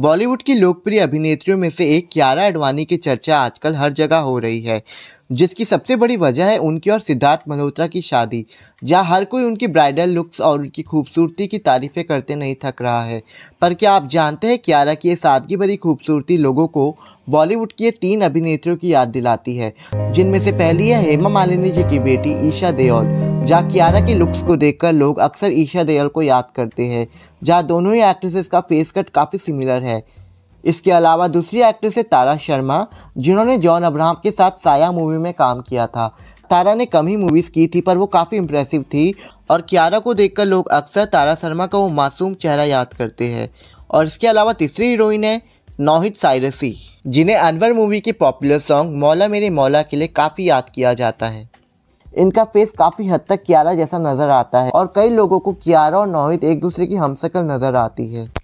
बॉलीवुड की लोकप्रिय अभिनेत्रियों में से एक क्यारा अडवाणी की चर्चा आजकल हर जगह हो रही है जिसकी सबसे बड़ी वजह है उनकी और सिद्धार्थ मल्होत्रा की शादी जहां हर कोई उनकी ब्राइडल लुक्स और उनकी खूबसूरती की तारीफें करते नहीं थक रहा है पर क्या आप जानते हैं क्यारा की ये सादगी भरी खूबसूरती लोगों को बॉलीवुड की ये तीन अभिनेत्रियों की याद दिलाती है जिनमें से पहली है हेमा मालिनी जी की बेटी ईशा देओल कियारा के लुक्स को देखकर लोग अक्सर ईशा दयाल को याद करते हैं जहाँ दोनों ही एक्ट्रेसेस का फेस कट काफ़ी सिमिलर है इसके अलावा दूसरी एक्ट्रेस है तारा शर्मा जिन्होंने जॉन अब्राहम के साथ साया मूवी में काम किया था तारा ने कम ही मूवीज़ की थी पर वो काफ़ी इम्प्रेसिव थी और कियारा को देखकर लोग अक्सर तारा शर्मा का वो मासूम चेहरा याद करते हैं और इसके अलावा तीसरी हीरोइन है नोहित साइरसी जिन्हें अनवर मूवी के पॉपुलर सॉन्ग मौला मेरे मौला के लिए काफ़ी याद किया जाता है इनका फेस काफ़ी हद तक कियारा जैसा नज़र आता है और कई लोगों को कियारा और नोहित एक दूसरे की हमशक्ल नज़र आती है